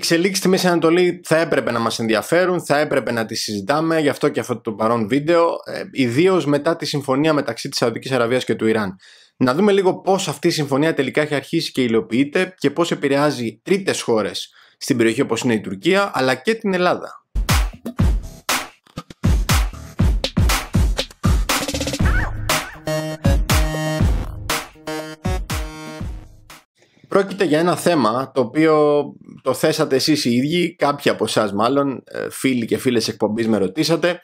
εξελίξεις στη Μέση Ανατολή θα έπρεπε να μας ενδιαφέρουν, θα έπρεπε να τις συζητάμε, γι' αυτό και αυτό το παρόν βίντεο, ε, ιδίως μετά τη συμφωνία μεταξύ της Σαουδικής Αραβίας και του Ιράν. Να δούμε λίγο πώς αυτή η συμφωνία τελικά έχει αρχίσει και υλοποιείται και πώς επηρεάζει τρίτες χώρες στην περιοχή όπως είναι η Τουρκία, αλλά και την Ελλάδα. Πρόκειται για ένα θέμα το οποίο το θέσατε εσείς οι ίδιοι, κάποιοι από εσάς μάλλον, ε, φίλοι και φίλες εκπομπής με ρωτήσατε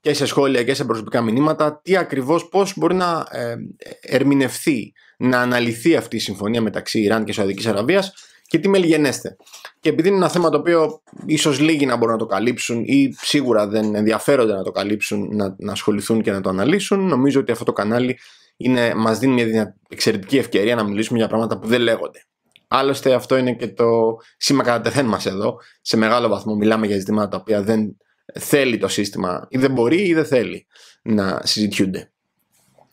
και σε σχόλια και σε προσωπικά μηνύματα, τι ακριβώς πώς μπορεί να ε, ερμηνευθεί, να αναλυθεί αυτή η συμφωνία μεταξύ Ιράν και Σαουδικής Αραβίας και τι μελγενέστε. Και επειδή είναι ένα θέμα το οποίο ίσως λίγοι να μπορούν να το καλύψουν ή σίγουρα δεν ενδιαφέρονται να το καλύψουν, να, να ασχοληθούν και να το αναλύσουν, νομίζω ότι αυτό το κανάλι είναι, μας δίνει μια εξαιρετική ευκαιρία να μιλήσουμε για πράγματα που δεν λέγονται. Άλλωστε αυτό είναι και το σήμα κατά τεθέν μας εδώ. Σε μεγάλο βαθμό μιλάμε για ζητήματα τα οποία δεν θέλει το σύστημα ή δεν μπορεί ή δεν θέλει να συζητιούνται.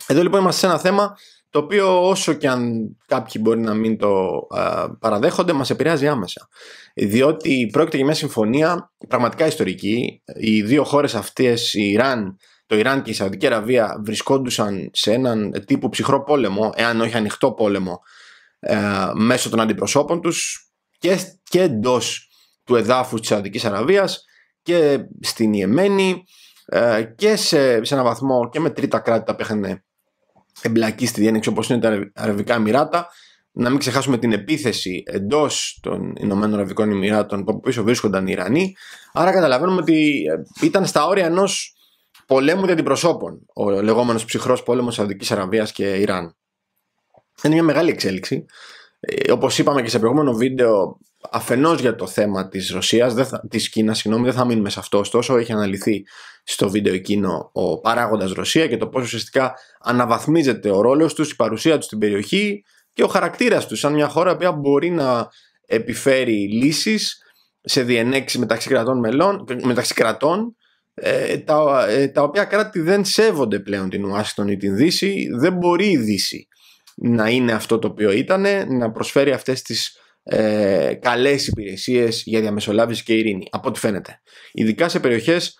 Εδώ λοιπόν είμαστε σε ένα θέμα το οποίο όσο και αν κάποιοι μπορεί να μην το παραδέχονται, μας επηρεάζει άμεσα. Διότι πρόκειται για μια συμφωνία πραγματικά ιστορική. Οι δύο χώρες αυτές, η Ιράν το Ιράν και η Σαουδική Αραβία βρισκόντουσαν σε έναν τύπο ψυχρό πόλεμο, εάν όχι ανοιχτό πόλεμο, ε, μέσω των αντιπροσώπων τους και, και εντός του εδάφους της Σαουδικής Αραβίας και στην Ιεμένη ε, και σε, σε έναν βαθμό και με τρίτα κράτη τα είχαν εμπλακεί στη διένεξη όπως είναι τα Αραβικά Εμμυράτα να μην ξεχάσουμε την επίθεση εντός των Ηνωμένων Αραβικών Εμμυράτων που πίσω βρίσκονταν οι Ιρανοί. Άρα καταλαβαίνουμε ότι ε, ήταν στα όρια ενός πολέμου για την προσώπων, ο λεγόμενος ψυχρός πόλεμος Σαουδικής Αραβίας και Ιράν. Είναι μια μεγάλη εξέλιξη. Ε, Όπως είπαμε και σε προηγούμενο βίντεο, αφενός για το θέμα της Ρωσίας, της Κίνας, συγγνώμη, δεν θα μείνουμε σε αυτό. Ωστόσο, έχει αναλυθεί στο βίντεο εκείνο ο παράγοντας Ρωσία και το πώς ουσιαστικά αναβαθμίζεται ο ρόλος τους, η παρουσία τους στην περιοχή και ο χαρακτήρας τους, σαν μια χώρα που μπορεί να επιφέρει λύσεις σε διενέξεις μεταξύ κρατών μελών, μεταξύ κρατών ε, ε, τα, οποία κράτη δεν σέβονται πλέον την Ουάσιγκτον ή την Δύση. Δεν μπορεί η Δύση να είναι αυτό το οποίο ήταν, να προσφέρει αυτές τις ε, καλές υπηρεσίες για διαμεσολάβηση και ειρήνη, από ό,τι φαίνεται. Ειδικά σε περιοχές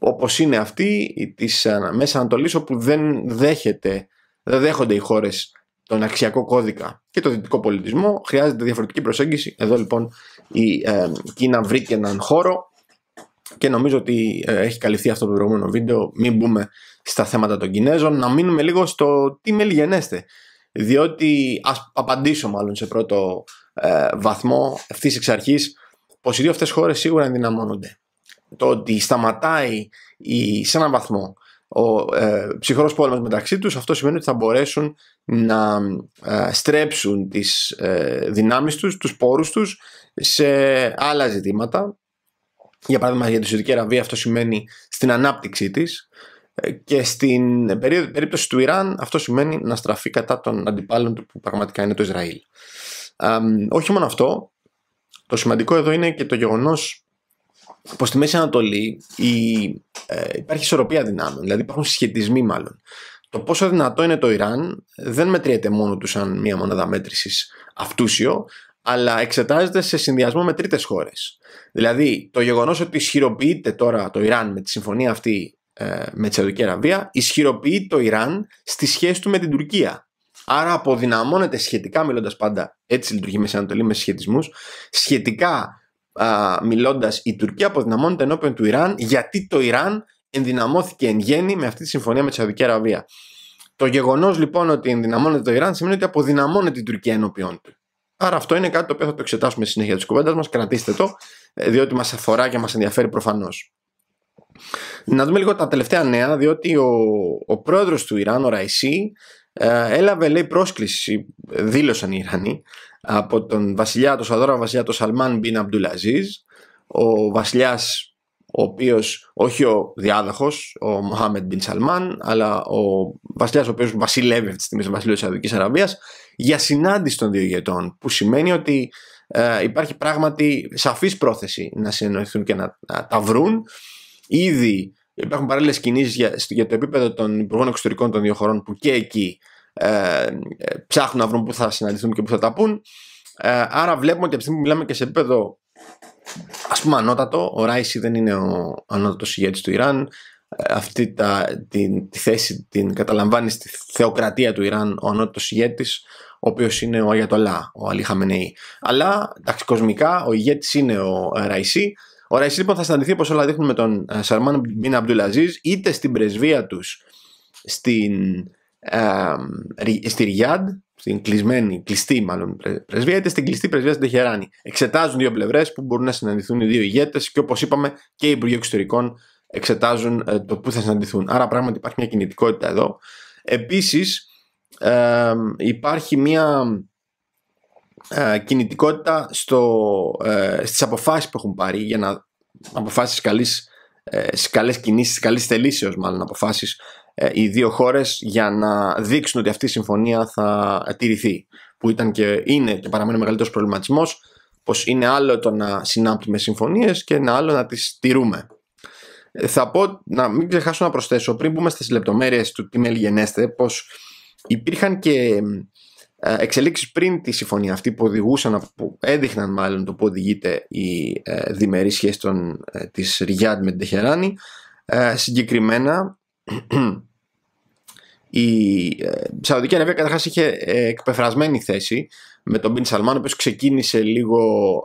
όπως είναι αυτή της Μέσα Ανατολής όπου δεν, δέχεται, δεν δέχονται οι χώρες τον αξιακό κώδικα και το δυτικό πολιτισμό. Χρειάζεται διαφορετική προσέγγιση. Εδώ λοιπόν η ε, Κίνα βρήκε έναν χώρο και νομίζω ότι ε, έχει καλυφθεί αυτό το προηγούμενο βίντεο. Μην μπούμε στα θέματα των Κινέζων, να μείνουμε λίγο στο τι μελιγενέστε. Διότι ας απαντήσω μάλλον σε πρώτο ε, βαθμό ευθύς εξ αρχής πως οι δύο αυτές χώρες σίγουρα ενδυναμώνονται. Το ότι σταματάει η, σε έναν βαθμό ο ε, ψυχρός πόλεμος μεταξύ τους αυτό σημαίνει ότι θα μπορέσουν να ε, στρέψουν τις ε, δυνάμεις τους, τους πόρους τους σε άλλα ζητήματα για παράδειγμα, για τη Σουδική Αραβία αυτό σημαίνει στην ανάπτυξή της ε, Και στην περίπτωση του Ιράν αυτό σημαίνει να στραφεί κατά των αντιπάλων του που πραγματικά είναι το Ισραήλ. όχι μόνο αυτό, το σημαντικό εδώ είναι και το γεγονός πως στη Μέση Ανατολή η, ε, υπάρχει ισορροπία δυνάμεων, δηλαδή υπάρχουν συσχετισμοί μάλλον. Το πόσο δυνατό είναι το Ιράν δεν μετριέται μόνο του σαν μία μονάδα μέτρησης αυτούσιο, αλλά εξετάζεται σε συνδυασμό με τρίτες χώρες. Δηλαδή, το γεγονός ότι ισχυροποιείται τώρα το Ιράν με τη συμφωνία αυτή ε, με τη Σαουδική Αραβία, ισχυροποιεί το Ιράν στη σχέση του με την Τουρκία. Άρα αποδυναμώνεται σχετικά, μιλώντας πάντα, έτσι λειτουργεί η Μέση Ανατολή με σχετισμούς, σχετικά α, μιλώντας η Τουρκία αποδυναμώνεται ενώπιον του Ιράν, γιατί το Ιράν ενδυναμώθηκε εν γέννη με αυτή τη συμφωνία με τη Σαουδική Αραβία. Το γεγονός λοιπόν ότι ενδυναμώνεται το Ιράν σημαίνει ότι αποδυναμώνεται η Τουρκία ενώπιον του. Άρα αυτό είναι κάτι το οποίο θα το εξετάσουμε στη συνέχεια της κουβέντας μας. Κρατήστε το, ε, διότι μας αφορά και μας ενδιαφέρει προφανώς. Να δούμε λίγο τα τελευταία νέα, διότι ο, ο πρόεδρος του Ιράν, ο Ραϊσί, ε, έλαβε λέει πρόσκληση, δήλωσαν οι Ιρανοί, από τον βασιλιά, τον Σαδόρα βασιλιά, του Σαλμάν Μπιν Αμπτουλαζίζ, ο βασιλιάς ο οποίος, όχι ο διάδοχος, ο Μοχάμεντ Μπιν Σαλμάν, αλλά ο Βασιλιάς ο οποίος βασιλεύει αυτή τη στιγμή στο της για συνάντηση των δύο ηγετών που σημαίνει ότι ε, υπάρχει πράγματι σαφής πρόθεση να συνεννοηθούν και να, να τα βρουν. Ήδη υπάρχουν παράλληλες κινήσεις για, το επίπεδο των Υπουργών Εξωτερικών των δύο χωρών που και εκεί ε, ε ψάχνουν να βρουν πού θα συναντηθούν και πού θα τα πούν. Ε, άρα βλέπουμε ότι από τη στιγμή που μιλάμε και σε επίπεδο ας πούμε ανώτατο, ο Ράισι δεν είναι ο ανώτατος ηγέτης του Ιράν, αυτή τα, την, τη θέση την καταλαμβάνει στη θεοκρατία του Ιράν ο ανώτατος ηγέτης ο οποίος είναι ο Αγιατολά, ο Αλή Χαμενεή. Αλλά ταξικοσμικά, κοσμικά ο ηγέτης είναι ο ε, Ραϊσί. Ο Ραϊσί λοιπόν θα συναντηθεί, όπως όλα δείχνουν, με τον ε, Σαρμάν Μπιν Αμπτουλαζής, είτε στην πρεσβεία τους στην, ε, στη Ριάντ, στην κλεισμένη, κλειστή μάλλον πρεσβεία, είτε στην κλειστή πρεσβεία στην Τεχεράνη. Εξετάζουν δύο πλευρές που μπορούν να συναντηθούν οι δύο ηγέτες και όπως είπαμε και οι Υπουργοί Εξωτερικών εξετάζουν ε, το πού θα συναντηθούν. Άρα πράγματι υπάρχει μια κινητικότητα εδώ. Επίσης, ε, υπάρχει μια κινητικότητα στο, ε, στις αποφάσεις που έχουν πάρει για να αποφάσεις καλής, ε, στις καλές κινήσεις, καλές θελήσεως μάλλον αποφάσεις ε, οι δύο χώρες για να δείξουν ότι αυτή η συμφωνία θα τηρηθεί που ήταν και είναι και παραμένει ο μεγαλύτερος προβληματισμός πως είναι άλλο το να συνάπτουμε συμφωνίες και ένα άλλο να τις τηρούμε. Ε, θα πω, να μην ξεχάσω να προσθέσω πριν μπούμε στις λεπτομέρειες του τι μελγενέστε πως υπήρχαν και ε, εξελίξεις πριν τη συμφωνία αυτή που οδηγούσαν, που έδειχναν μάλλον το που οδηγείται η ε, διμερή σχέση των, ε, της Ριάντ με την Τεχεράνη. συγκεκριμένα η Σαουδική Αραβία καταρχάς είχε εκπεφρασμένη θέση με τον Μπιν Σαλμάν, ο οποίος ξεκίνησε λίγο,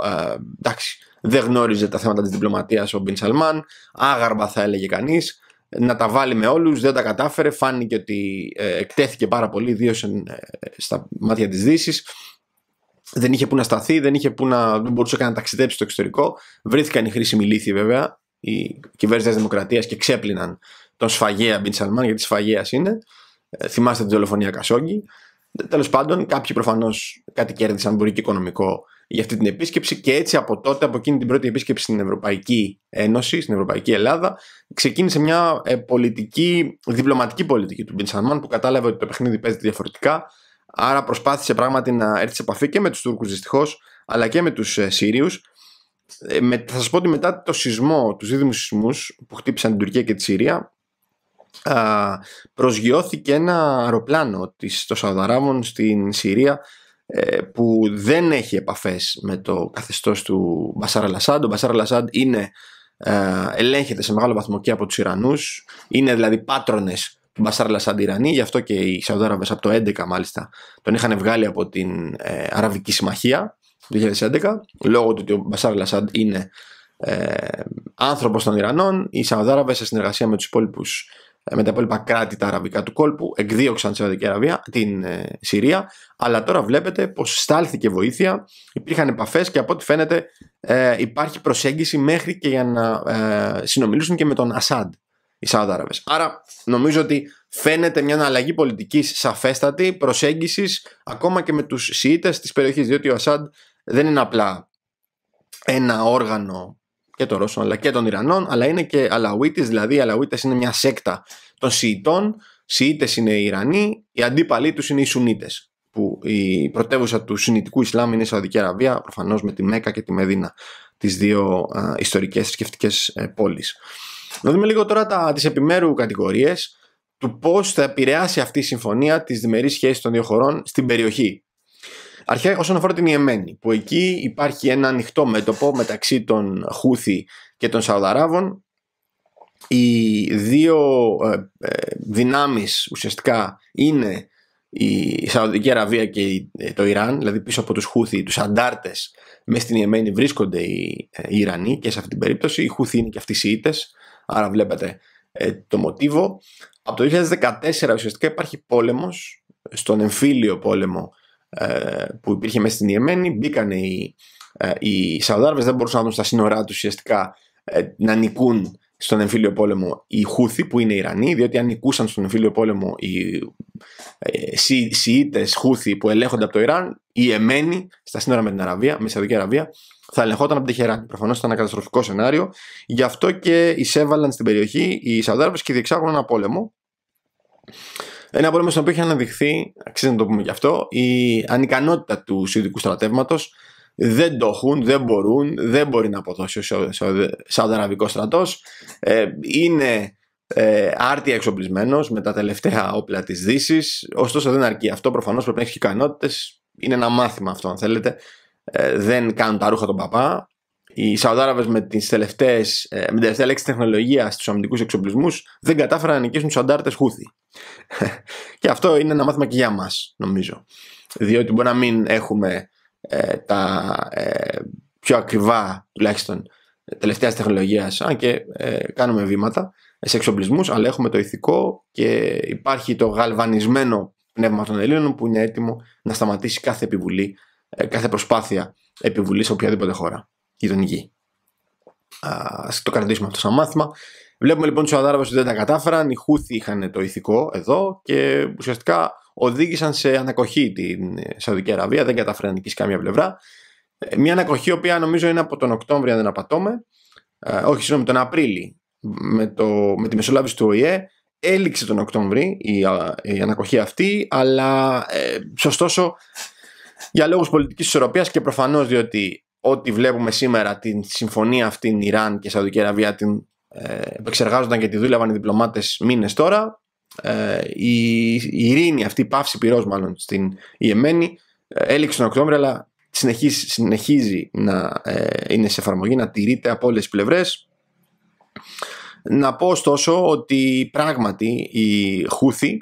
εντάξει, δεν γνώριζε τα θέματα της διπλωματίας ο Μπιν Σαλμάν, άγαρμα θα έλεγε κανείς, να τα βάλει με όλους, δεν τα κατάφερε, φάνηκε ότι ε, εκτέθηκε πάρα πολύ, ιδίως ε, στα μάτια της δύσης. Δεν είχε που να σταθεί, δεν, είχε που να, δεν μπορούσε καν να ταξιδέψει στο εξωτερικό. Βρήθηκαν οι χρήσιμοι λύθοι βέβαια, οι κυβέρνηση της Δημοκρατίας και ξέπλυναν τον σφαγέα Μπιν Σαλμάν, γιατί σφαγέας είναι. Ε, θυμάστε την δολοφονία Κασόγγι. Τέλος πάντων, κάποιοι προφανώς κάτι κέρδισαν, μπορεί και οικονομικό, για αυτή την επίσκεψη και έτσι από τότε, από εκείνη την πρώτη επίσκεψη στην Ευρωπαϊκή Ένωση, στην Ευρωπαϊκή Ελλάδα, ξεκίνησε μια ε, πολιτική, διπλωματική πολιτική του Μπιν που κατάλαβε ότι το παιχνίδι παίζεται διαφορετικά. Άρα προσπάθησε πράγματι να έρθει σε επαφή και με τους Τουρκου δυστυχώς, αλλά και με τους ε, ΣΥρίου. Ε, θα σας πω ότι μετά το σεισμό, τους ίδιους σεισμούς που χτύπησαν την Τουρκία και τη Συρία, προσγειώθηκε ένα αεροπλάνο των Σαουδαράβων στην Συρία ε, που δεν έχει επαφές με το καθεστώς του Μπασάρα Λασάντ. Ο Μπασάρα Λασάντ είναι, ε, ελέγχεται σε μεγάλο βαθμό και από τους Ιρανούς, είναι δηλαδή πάτρονες του Μπασάρα Λασάντ Ιρανή. γι' αυτό και οι Σαουδάραβες από το 2011 μάλιστα τον είχαν βγάλει από την ε, Αραβική Συμμαχία το 2011, λόγω του ότι ο Μπασάρα Λασάντ είναι ε, άνθρωπος των Ιρανών, οι Σαουδάραβες σε συνεργασία με τους υπόλοιπους ε, με τα υπόλοιπα κράτη τα αραβικά του κόλπου, εκδίωξαν Σαουδική Αραβία, την ε, Συρία, αλλά τώρα βλέπετε πως στάλθηκε βοήθεια, υπήρχαν επαφές και από ό,τι φαίνεται ε, υπάρχει προσέγγιση μέχρι και για να ε, συνομιλήσουν και με τον Ασάντ οι Σαουδάραβες. Άρα νομίζω ότι φαίνεται μια αλλαγή πολιτικής σαφέστατη προσέγγισης ακόμα και με τους Σιήτες της περιοχής, διότι ο Ασάντ δεν είναι απλά ένα όργανο και των Ρώσων αλλά και των Ιρανών, αλλά είναι και Αλαουίτες, δηλαδή οι Αλαουίτες είναι μια σέκτα των Σιητών, Σιήτες είναι οι Ιρανοί, οι αντίπαλοι τους είναι οι Σουνίτες, που η πρωτεύουσα του Σουνιτικού Ισλάμ είναι η Σαουδική Αραβία, προφανώς με τη Μέκα και τη Μεδίνα, τις δύο ιστορικέ ιστορικές θρησκευτικές ε, πόλεις. Να δούμε λίγο τώρα τις επιμέρους κατηγορίες του πώς θα επηρεάσει αυτή η συμφωνία τι διμερεί σχέσει των δύο χωρών στην περιοχή Αρχικά όσον αφορά την Ιεμένη, που εκεί υπάρχει ένα ανοιχτό μέτωπο μεταξύ των Χούθη και των Σαουδαράβων. Οι δύο ε, ε δυνάμεις ουσιαστικά είναι η Σαουδική Αραβία και ε, το Ιράν, δηλαδή πίσω από τους Χούθη, τους αντάρτες, μες στην Ιεμένη βρίσκονται ε, οι, Ιρανοί και σε αυτή την περίπτωση οι Χούθη είναι και αυτοί οι Σιήτες, άρα βλέπετε το μοτίβο. Από το 2014 ουσιαστικά υπάρχει πόλεμος, στον εμφύλιο πόλεμο ε, που υπήρχε μέσα στην Ιεμένη. Μπήκαν οι, ε, οι Σαουδάρβες, δεν μπορούσαν να δουν στα σύνορά τους ουσιαστικά ε, να νικούν στον εμφύλιο πόλεμο οι Χούθοι που είναι Ιρανοί, διότι αν νικούσαν στον εμφύλιο πόλεμο οι Σι, Σιήτες Χούθοι που ελέγχονται από το Ιράν, οι Εμένοι στα σύνορα με την Αραβία, με τη Σαουδική Αραβία, θα ελεγχόταν από τη Χεράν. Προφανώς ήταν ένα καταστροφικό σενάριο. Γι' αυτό και εισέβαλαν στην περιοχή οι Σαουδάραβε και διεξάγουν ένα πόλεμο. Ένα πρόβλημα στον οποίο έχει αναδειχθεί, αξίζει να το πούμε γι' αυτό, η ανικανότητα του Σιουδικού στρατεύματος. Δεν το έχουν, δεν μπορούν, δεν μπορεί να αποδώσει ο Σαουδαραβικό στρατός. Ε, είναι ε, άρτια εξοπλισμένος με τα τελευταία όπλα της Δύσης. Ωστόσο δεν αρκεί. Αυτό προφανώς πρέπει να έχει ικανότητες. Είναι ένα μάθημα αυτό, αν θέλετε. Ε, δεν κάνουν τα ρούχα τον παπά. Οι Σαουδάραβες με, τις τελευταίες, ε, με την τελευταία λέξη τεχνολογία στους αμυντικούς εξοπλισμούς δεν κατάφεραν να νικήσουν τους αντάρτες Χούθη. και αυτό είναι ένα μάθημα και για μας, νομίζω. Διότι μπορεί να μην έχουμε ε, τα ε, πιο ακριβά τουλάχιστον τελευταίας τεχνολογίας, αν και ε, κάνουμε βήματα σε εξοπλισμούς, αλλά έχουμε το ηθικό και υπάρχει το γαλβανισμένο πνεύμα των Ελλήνων που είναι έτοιμο να σταματήσει κάθε επιβουλή, ε, κάθε προσπάθεια επιβουλής σε οποιαδήποτε χώρα γειτονική. Α το κρατήσουμε αυτό σαν μάθημα. Βλέπουμε λοιπόν τους Αδάραβε ότι δεν τα κατάφεραν. Οι Χούθοι είχαν το ηθικό εδώ και ουσιαστικά οδήγησαν σε ανακοχή την ε, Σαουδική Αραβία. Δεν κατάφεραν να νικήσει καμία πλευρά. Ε, μια ανακοχή, η οποία νομίζω είναι από τον Οκτώβριο, αν δεν απατώμε. Ε, όχι, συγγνώμη, τον Απρίλιο, με, το, με τη μεσολάβηση του ΟΗΕ. Έληξε τον Οκτώβρη η, η ανακοχή αυτή, αλλά ε, ωστόσο για λόγους πολιτικής ισορροπίας και προφανώς διότι ό,τι βλέπουμε σήμερα, την συμφωνία αυτήν Ιράν και Σαουδική Αραβία την ε, επεξεργάζονταν και τη δούλευαν οι διπλωμάτες μήνες τώρα. Ε, η, η ειρήνη αυτή, η παύση πυρός, μάλλον στην Ιεμένη, ε, έληξε τον Οκτώβριο, αλλά συνεχίζει, να ε, είναι σε εφαρμογή, να τηρείται από όλες τις πλευρές. Να πω ωστόσο ότι πράγματι οι Χούθη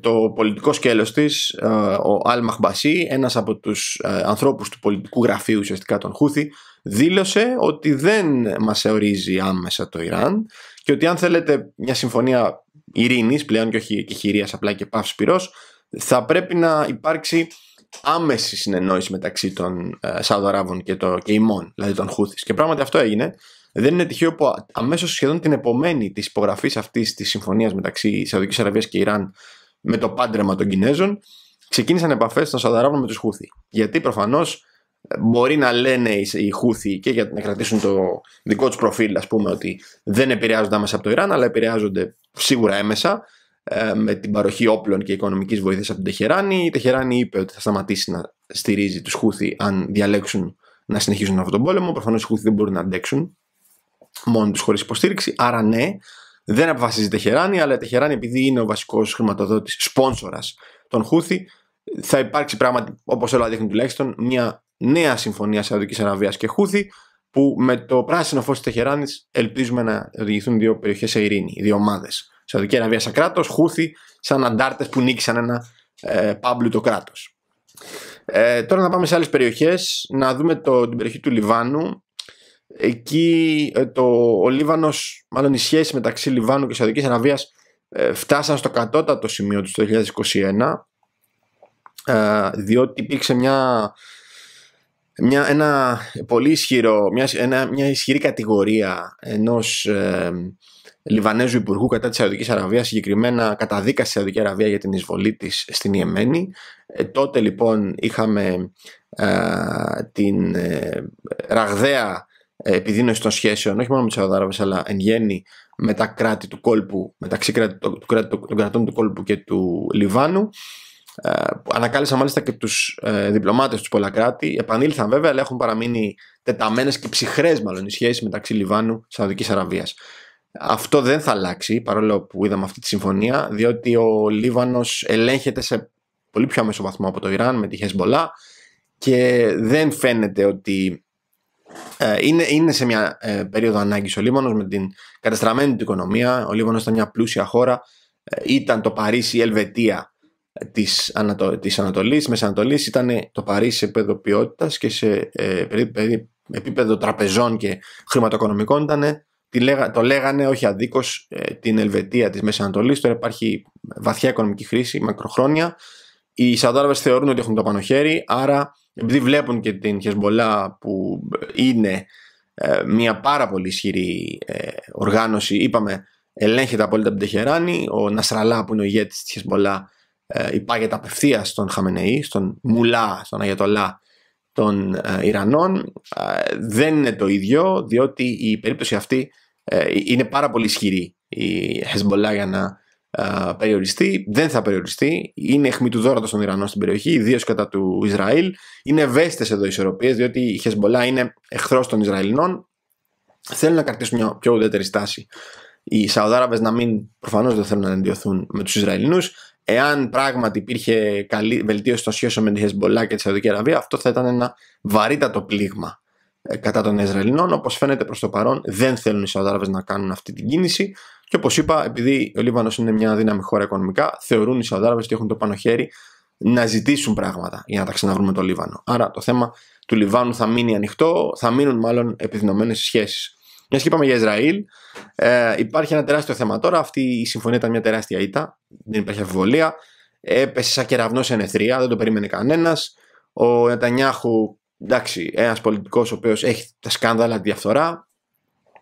το πολιτικό σκέλος της, ε, ο Αλ Μαχμπασί, ένας από τους ε, ανθρώπους του πολιτικού γραφείου ουσιαστικά των Χούθη, δήλωσε ότι δεν μας εωρίζει άμεσα το Ιράν και ότι αν θέλετε μια συμφωνία ειρήνης πλέον και όχι και χειρίας απλά και παύς πυρός, θα πρέπει να υπάρξει άμεση συνεννόηση μεταξύ των ε, Σαουδαράβων και, το, και ημών, δηλαδή των Χούθης. Και πράγματι αυτό έγινε. Δεν είναι τυχαίο που αμέσως σχεδόν την επομένη της υπογραφής αυτής της συμφωνίας μεταξύ Σαουδικής Αραβίας και Ιράν με το πάντρεμα των Κινέζων, ξεκίνησαν επαφές των Σαουδαράβων με τους Χούθη. Γιατί προφανώς ε, μπορεί να λένε οι χούθη και για να κρατήσουν το δικό τους προφίλ, ας πούμε, ότι δεν επηρεάζονται άμεσα από το Ιράν, αλλά επηρεάζονται σίγουρα έμεσα ε, με την παροχή όπλων και οικονομικής βοήθειας από την Τεχεράνη. Η Τεχεράνη είπε ότι θα σταματήσει να στηρίζει τους Χούθη αν διαλέξουν να συνεχίσουν αυτόν τον πόλεμο. Προφανώς οι Χούθη δεν μπορούν να αντέξουν μόνοι τους χωρίς υποστήριξη. Άρα ναι, δεν αποφασίζει η Τεχεράνη, αλλά η Τεχεράνη, επειδή είναι ο βασικός χρηματοδότης, σπόνσορας των Χούθη, θα υπάρξει πράγματι, όπως όλα δείχνουν τουλάχιστον, μια νέα συμφωνία Σαουδικής Αραβίας και Χούθη, που με το πράσινο φως της Τεχεράνης ελπίζουμε να οδηγηθούν δύο περιοχές σε ειρήνη, δύο ομάδες. Σαουδική Αραβία σαν κράτος, Χούθη σαν αντάρτες που νίκησαν ένα ε, πάμπλουτο κράτος. Ε, τώρα να πάμε σε άλλες περιοχές, να δούμε το, την περιοχή του Λιβάνου, Εκεί ε, το, ο Λίβανος, μάλλον η σχέση μεταξύ Λιβάνου και Σαουδικής Αραβίας ε, φτάσαν στο κατώτατο σημείο τους το 2021 ε, διότι υπήρξε μια, μια, ένα πολύ ισχυρό, μια, ένα, μια ισχυρή κατηγορία ενός ε, Λιβανέζου Υπουργού κατά της Σαουδικής Αραβίας συγκεκριμένα καταδίκασε τη Σαουδική Αραβία για την εισβολή της στην Ιεμένη τότε λοιπόν είχαμε την ραγδαία ε, επιδείνωση των σχέσεων, όχι μόνο με του Σαουδάραβες, αλλά εν γέννη με τα κράτη του κόλπου, μεταξύ κράτη, του, των κρατών του κόλπου και του Λιβάνου. Ε, ανακάλυψαν μάλιστα και τους ε, διπλωμάτες τους πολλά κράτη. Επανήλθαν βέβαια, αλλά έχουν παραμείνει τεταμένες και ψυχρές μάλλον οι σχέσεις μεταξύ Λιβάνου και Σαουδικής Αραβίας. Αυτό δεν θα αλλάξει παρόλο που είδαμε αυτή τη συμφωνία, διότι ο Λίβανος ελέγχεται σε πολύ πιο άμεσο βαθμό από το Ιράν με τη Χεσμολά και δεν φαίνεται ότι ε, είναι, είναι σε μια ε, περίοδο ανάγκης ο Λίβανο με την καταστραμμένη του οικονομία. Ο Λίβανο ήταν μια πλούσια χώρα. Ε, ήταν το Παρίσι, η Ελβετία της της Ανατολής, Μέσης Ανατολής. Ήταν το Παρίσι σε επίπεδο ποιότητας και σε ε, επίπεδο τραπεζών και χρηματοοικονομικών. Ήταν, το λέγανε όχι αδίκως την Ελβετία της Μέσης Τώρα υπάρχει βαθιά οικονομική χρήση, μακροχρόνια. Οι Σαουδάραβες θεωρούν ότι έχουν το πάνω άρα επειδή βλέπουν και την Χεσμολά που είναι ε, μια πάρα πολύ ισχυρή ε, οργάνωση, είπαμε ελέγχεται απόλυτα από την Τεχεράνη, ο Νασραλά που είναι ο ηγέτης της Χεσμολά ε, υπάγεται απευθείας στον Χαμενεή, στον Μουλά, στον Αγιατολά των Ιρανών. δεν είναι το ίδιο, διότι η περίπτωση αυτή είναι πάρα πολύ ισχυρή η Χεσμολά για να περιοριστεί. Δεν θα περιοριστεί. Είναι αιχμή του δόρατο των Ιρανών στην περιοχή, ιδίως κατά του Ισραήλ. Είναι ευαίσθητες εδώ οι ισορροπίες, διότι η Χεσμολά είναι εχθρός των Ισραηλινών. Θέλουν να κρατήσουν μια πιο ουδέτερη στάση. Οι Σαουδάραβες να μην, προφανώς δεν θέλουν να εντυπωθούν με τους Ισραηλινούς. Εάν πράγματι υπήρχε βελτίωση των σχέσεων με τη Χεσμολά και τη Σαουδική Αραβία, αυτό θα ήταν ένα βαρύτατο πλήγμα ε, κατά των Ισραηλινών. όπως φαίνεται προς το παρόν δεν θέλουν οι Σαουδάραβες να κάνουν αυτή την κίνηση και όπως είπα επειδή ο Λίβανος είναι μια δύναμη χώρα οικονομικά θεωρούν οι Σαουδάραβες ότι έχουν το πάνω χέρι να ζητήσουν πράγματα για να τα ξαναβρούμε το Λίβανο. Άρα το θέμα του Λιβάνου θα μείνει ανοιχτό, θα μείνουν μάλλον επιδεινωμένες σχέσεις. Μιας και είπαμε για Ισραήλ, ε, υπάρχει ένα τεράστιο θέμα τώρα. Αυτή η συμφωνία ήταν μια τεράστια ήττα, δεν υπάρχει αμφιβολία. Έπεσε σαν κεραυνός σε νεθρία, δεν το περίμενε κανένας. Ο Νετανιάχου εντάξει, ένας πολιτικός ο οποίος έχει τα σκάνδαλα διαφθορά,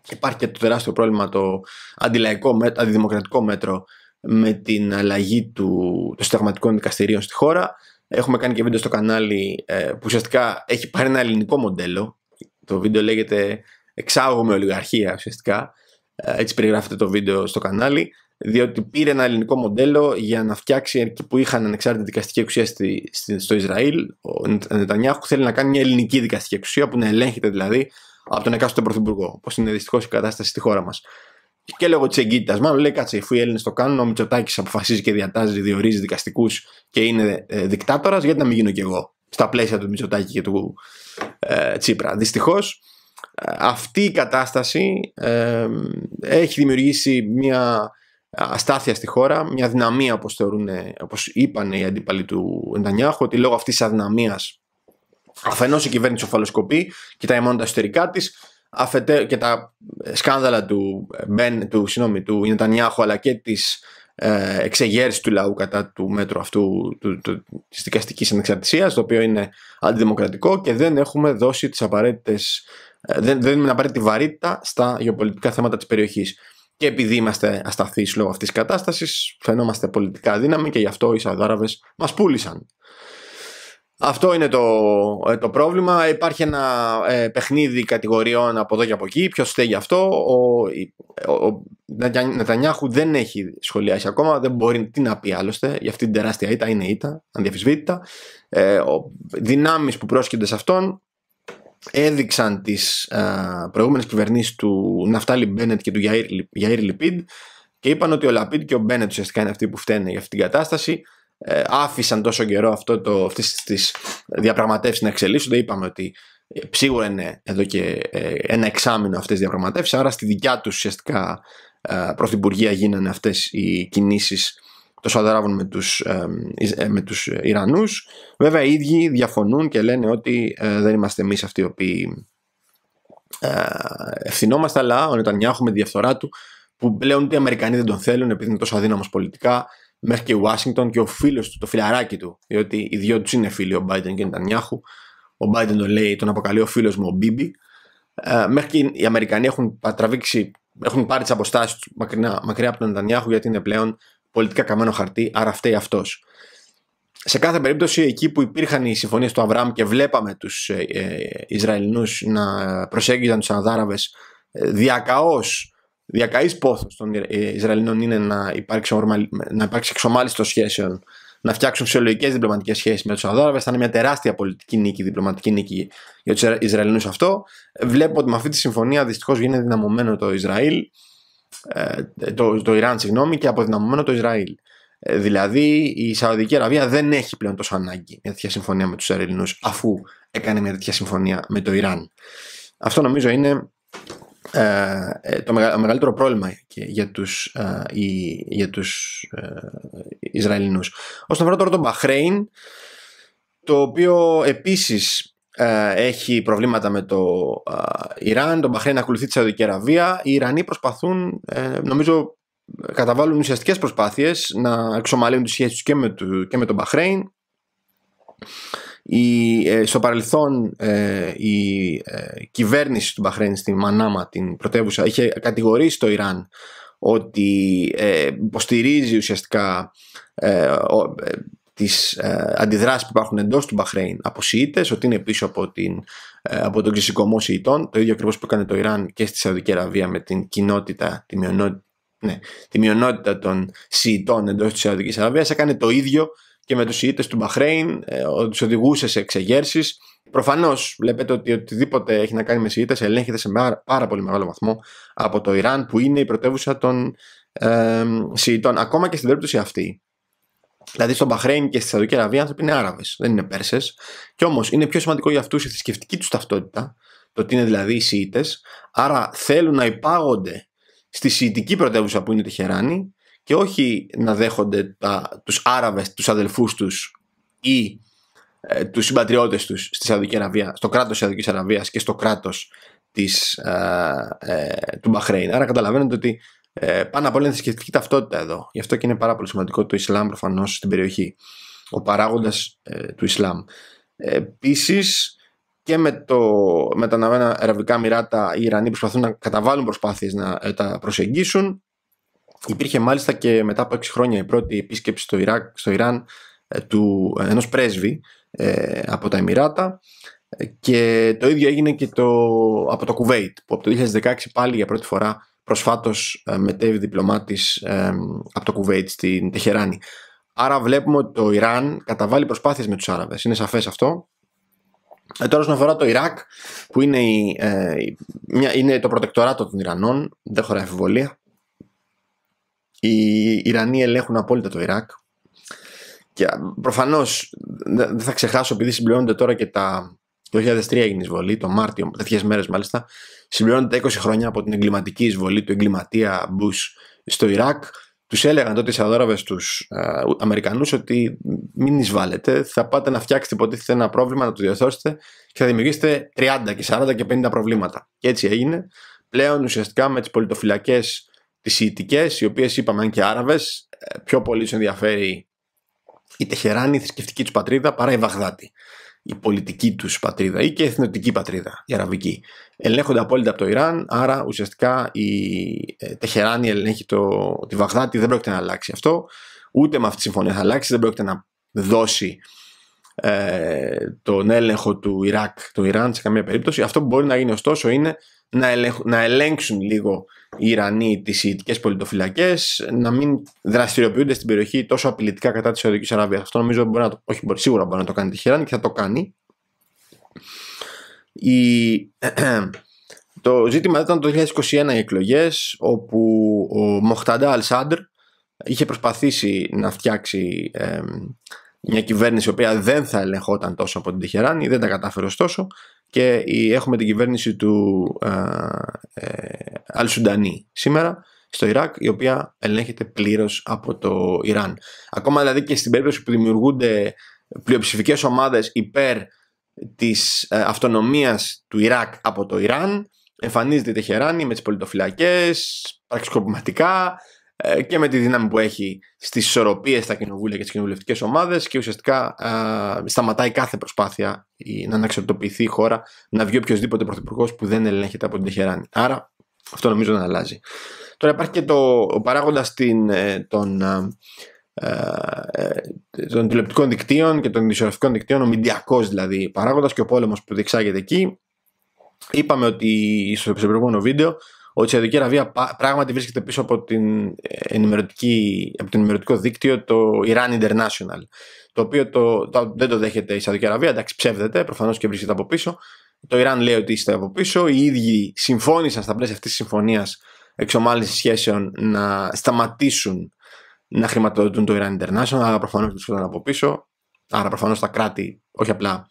υπάρχει και το τεράστιο πρόβλημα το αντιλαϊκό, αντιδημοκρατικό μέτρο με την αλλαγή του, των συνταγματικών δικαστηρίων στη χώρα. Έχουμε κάνει και βίντεο στο κανάλι ε, που ουσιαστικά έχει πάρει ένα ελληνικό μοντέλο. Το βίντεο λέγεται εξάγουμε ολιγαρχία» ουσιαστικά. Ε, έτσι περιγράφεται το βίντεο στο κανάλι διότι πήρε ένα ελληνικό μοντέλο για να φτιάξει εκεί που είχαν ανεξάρτητη δικαστική εξουσία στη, στο Ισραήλ. Ο Νετανιάχου θέλει να κάνει μια ελληνική δικαστική εξουσία που να ελέγχεται δηλαδή από τον εκάστοτε πρωθυπουργό, όπως είναι δυστυχώς η κατάσταση στη χώρα μας. Και λόγω της εγκύτητας, μάλλον λέει κάτσε, αφού οι Έλληνες το κάνουν, ο Μητσοτάκης αποφασίζει και διατάζει, διορίζει δικαστικούς και είναι ε, δικτάτορας, γιατί να μην γίνω κι εγώ στα πλαίσια του Μητσοτάκη και του ε, Τσίπρα. Δυστυχώς, ε, αυτή η κατάσταση ε, έχει δημιουργήσει μια αστάθεια στη χώρα, μια δυναμία όπως, θεωρούν, όπως είπαν οι αντίπαλοι του Ντανιάχου, ότι λόγω αυτής της αδυναμίας αφενός η κυβέρνηση οφαλοσκοπεί, κοιτάει μόνο τα εσωτερικά της, αφετέ, και τα σκάνδαλα του, Μπεν, του, συγνώμη, του αλλά και της ε, του λαού κατά του μέτρου αυτού του, του, της δικαστικής ανεξαρτησίας το οποίο είναι αντιδημοκρατικό και δεν έχουμε δώσει τις απαραίτητες ε, δεν, δεν απαραίτητη βαρύτητα στα γεωπολιτικά θέματα της περιοχής. Και επειδή είμαστε ασταθείς λόγω αυτής της κατάστασης, φαινόμαστε πολιτικά δύναμη και γι' αυτό οι Σαουδάραβες μας πούλησαν. Αυτό είναι το, ε, το πρόβλημα. Υπάρχει ένα ε, παιχνίδι κατηγοριών από εδώ και από εκεί. Ποιος στέγει αυτό. Ο, ο, ο Νετανιάχου δεν έχει σχολιάσει ακόμα. Δεν μπορεί τι να πει άλλωστε. Για αυτή την τεράστια ήττα είναι ήττα, ανδιαφυσβήτητα. Ε, Δυνάμεις που πρόσκειται σε αυτόν έδειξαν τις α, προηγούμενες κυβερνήσεις του Ναφτάλι Μπένετ και του Γιάιρ Λιπίντ και είπαν ότι ο Λαπίντ και ο Μπένετ ουσιαστικά είναι αυτοί που φταίνε για αυτή την κατάσταση ε, άφησαν τόσο καιρό αυτό το, αυτές τις διαπραγματεύσεις να εξελίσσονται είπαμε ότι ε, σίγουρα είναι εδώ και ε, ένα εξάμεινο αυτές οι διαπραγματεύσεις άρα στη δικιά τους ουσιαστικά ε, πρωθυπουργία γίνανε αυτές οι κινήσεις το αδράβουν με τους, ε, με τους Ιρανούς. Βέβαια οι ίδιοι διαφωνούν και λένε ότι ε, δεν είμαστε εμείς αυτοί οι οποίοι ε, ευθυνόμαστε, αλλά ο Νετανιάχου με τη διαφθορά του που πλέον οι Αμερικανοί δεν τον θέλουν επειδή είναι τόσο αδύναμος πολιτικά μέχρι και ο Ουάσιγκτον και ο φίλος του, το φιλαράκι του διότι οι δυο τους είναι φίλοι ο Μπάιντεν και ο Νετανιάχου ο Μπάιντεν τον λέει, τον αποκαλεί ο φίλος μου ο Μπίμπι μέχρι και οι Αμερικανοί έχουν τραβήξει έχουν πάρει τις αποστάσεις τους μακριά από τον Νετανιάχου, γιατί είναι πλέον πολιτικά καμένο χαρτί, άρα φταίει αυτός. Σε κάθε περίπτωση, εκεί που υπήρχαν οι συμφωνίες του Αβραάμ και βλέπαμε τους ε, ε Ισραηλινούς να προσέγγιζαν τους Αναδάραβες, ε, διακαώς διακαή πόθος των ε, Ισραηλινών είναι να υπάρξει, υπάρξει των σχέσεων, να φτιάξουν φυσιολογικές διπλωματικές σχέσεις με τους Αδάραβε. Θα είναι μια τεράστια πολιτική νίκη, διπλωματική νίκη για τους Ισραηλινούς αυτό. Βλέπω ότι με αυτή τη συμφωνία δυστυχώς γίνεται δυναμωμένο το Ισραήλ. Ε, το, Ιράν συγγνώμη, και αποδυναμωμένο το Ισραήλ. Ε, δηλαδή η Σαουδική Αραβία δεν έχει πλέον τόσο ανάγκη μια τέτοια συμφωνία με τους Ισραηλινούς αφού έκανε μια τέτοια συμφωνία με το Ιράν. Αυτό νομίζω είναι ε, το μεγαλύτερο πρόβλημα για τους, ε, για τους ε, Ισραηλινούς. Όσον αφορά τώρα τον Μπαχρέιν, το οποίο επίσης ε, έχει προβλήματα με το Ιράν, τον Μπαχρέν ακολουθεί τη Σαουδική Αραβία. Οι Ιρανοί προσπαθούν, ε, νομίζω, καταβάλουν ουσιαστικές προσπάθειες να εξομαλύνουν τις σχέσεις και με, το, τον Μπαχρέιν. Η, ε, στο παρελθόν ε, η ε, κυβέρνηση του Μπαχρέιν στην Μανάμα, την πρωτεύουσα, είχε κατηγορήσει το Ιράν ότι υποστηρίζει ουσιαστικά τις ε, που υπάρχουν εντός του Μπαχρέιν από Σιήτες, ότι είναι πίσω από, την, ε, από τον ξεσηκωμό Σιητών, το ίδιο ακριβώς που έκανε το Ιράν και στη Σαουδική Αραβία με την κοινότητα, τη, μειονότητα, ναι, τη μειονότητα των Σιητών εντός της Σαουδικής Αραβίας. έκανε το ίδιο και με τους Σιήτες του Μπαχρέιν, ε, τους οδηγούσε σε εξεγέρσεις. Προφανώς βλέπετε ότι οτιδήποτε έχει να κάνει με Σιήτες ελέγχεται σε πάρα, πάρα πολύ μεγάλο βαθμό από το Ιράν που είναι η πρωτεύουσα των ε, Σιητών. Ακόμα και στην περίπτωση αυτή, Δηλαδή στο Μπαχρέιν και στη Σαουδική Αραβία οι άνθρωποι είναι Άραβες, δεν είναι Πέρσες. Και όμως είναι πιο σημαντικό για αυτούς η θρησκευτική τους ταυτότητα, το ότι είναι δηλαδή οι Σιήτες. Άρα θέλουν να υπάγονται στη Σιητική πρωτεύουσα που είναι τη Τεχεράνη και όχι να δέχονται τους άραβες, τους αδελφούς τους ή ε, τους συμπατριώτες τους στη Σαουδική Αραβία, στο κράτος της Σαουδικής Αραβίας και στο κράτος ε, ε, του Μπαχρέιν. Άρα καταλαβαίνετε ότι ε, πάνω απ' όλα είναι θρησκευτική ταυτότητα εδώ. Γι' αυτό και είναι πάρα πολύ σημαντικό το Ισλάμ προφανώς στην περιοχή. Ο παράγοντας ε, του Ισλάμ. Ε, Επίσης και με, το, με τα αναμένα αραβικά μοιράτα οι Ιρανοί προσπαθούν να καταβάλουν προσπάθειες να ε, τα προσεγγίσουν. Υπήρχε μάλιστα και μετά από 6 χρόνια η πρώτη επίσκεψη στο, Ιράκ, στο Ιράν του, ενός πρέσβη από τα Εμμυράτα και το ίδιο έγινε και το, από το Κουβέιτ που από το 2016 πάλι για πρώτη φορά προσφάτως ε, μετέβη διπλωμάτης ε, από το Κουβέιτ στην Τεχεράνη. Άρα βλέπουμε ότι το Ιράν καταβάλει προσπάθειες με τους Άραβες. Είναι σαφές αυτό. Ε, τώρα όσον αφορά το Ιράκ που είναι, η, ε, μια, είναι το προτεκτοράτο των Ιρανών δεν χωράει αφιβολία. Οι Ιρανοί ελέγχουν απόλυτα το Ιράκ και προφανώς δεν θα ξεχάσω επειδή συμπληρώνονται τώρα και τα το 2003 έγινε εισβολή, το Μάρτιο, τέτοιες μέρες μάλιστα. Συμπληρώνεται 20 χρόνια από την εγκληματική εισβολή του εγκληματία Bush στο Ιράκ. Τους έλεγαν τότε οι Σαδόραβε τους ε, Αμερικανούς ότι μην εισβάλλετε, θα πάτε να φτιάξετε υποτίθεται ένα πρόβλημα, να το διορθώσετε και θα δημιουργήσετε 30 και 40 και 50 προβλήματα. Και έτσι έγινε. Πλέον ουσιαστικά με τις πολιτοφυλακές τις Ιητικέ, οι οποίες είπαμε και Άραβες, ε, πιο πολύ τους ενδιαφέρει η Τεχεράνη, η θρησκευτική τους πατρίδα, παρά η Βαγδάτη η πολιτική τους πατρίδα ή και η εθνοτική πατρίδα, η αραβική. Ελέγχονται απόλυτα από το Ιράν, άρα ουσιαστικά η ε, Τεχεράνη ελέγχει το, τη Βαγδάτη, δεν πρόκειται να αλλάξει αυτό, ούτε με αυτή τη συμφωνία θα αλλάξει, δεν πρόκειται να δώσει ε, τον έλεγχο του Ιράκ, του Ιράν σε καμία περίπτωση. Αυτό που μπορεί να γίνει ωστόσο είναι να, ελέγχ, να ελέγξουν λίγο οι Ιρανοί τις Ιητικέ πολιτοφυλακές, να μην δραστηριοποιούνται στην περιοχή τόσο απειλητικά κατά της Σαουδικής Αραβίας. Αυτό νομίζω μπορεί όχι, μπορεί, σίγουρα μπορεί να το κάνει τη Χεράνη και θα το κάνει. Η, το ζήτημα ήταν το 2021 οι εκλογές, όπου ο Μοχταντά Αλσάντρ είχε προσπαθήσει να φτιάξει μια κυβέρνηση η οποία δεν θα ελεγχόταν τόσο από την Τεχεράνη, δεν τα κατάφερε ωστόσο και έχουμε την κυβέρνηση του ε, Αλσουντανή σήμερα στο Ιράκ η οποία ελέγχεται πλήρως από το Ιράν. Ακόμα δηλαδή και στην περίπτωση που δημιουργούνται πλειοψηφικές ομάδες υπέρ της ε, αυτονομίας του Ιράκ από το Ιράν εμφανίζεται η Τεχεράνη με τις πολιτοφυλακές, πραξικοπηματικά, ε, και με τη δύναμη που έχει στις ισορροπίες στα κοινοβούλια και τις κοινοβουλευτικές ομάδες, και ουσιαστικά σταματάει κάθε προσπάθεια να αναξιοπτοποιηθεί η χώρα να βγει οποιοδήποτε πρωθυπουργός που δεν ελέγχεται από την Τεχεράνη. Άρα αυτό νομίζω να αλλάζει. Τώρα υπάρχει και το ο παράγοντας ε, των, ε, των τηλεοπτικών δικτύων και των ισορροφικών δικτύων, ο μηντιακός δηλαδή παράγοντας και ο πόλεμος που διεξάγεται εκεί. Είπαμε ότι στο προηγούμενο βίντεο ότι η Σαουδική Αραβία πράγματι βρίσκεται πίσω από, την ε, ενημερωτική, από το ενημερωτικό δίκτυο το Iran International, το οποίο το, δεν το δέχεται η Σαουδική Αραβία, εντάξει ψεύδεται, προφανώς και βρίσκεται από πίσω. Το Ιράν λέει ότι είστε από πίσω, οι ίδιοι συμφώνησαν στα πλαίσια αυτής της συμφωνίας εξομάλυνσης σχέσεων να σταματήσουν να χρηματοδοτούν το Iran International, Αλλά προφανώς βρίσκονταν από πίσω, άρα προφανώς τα κράτη, όχι απλά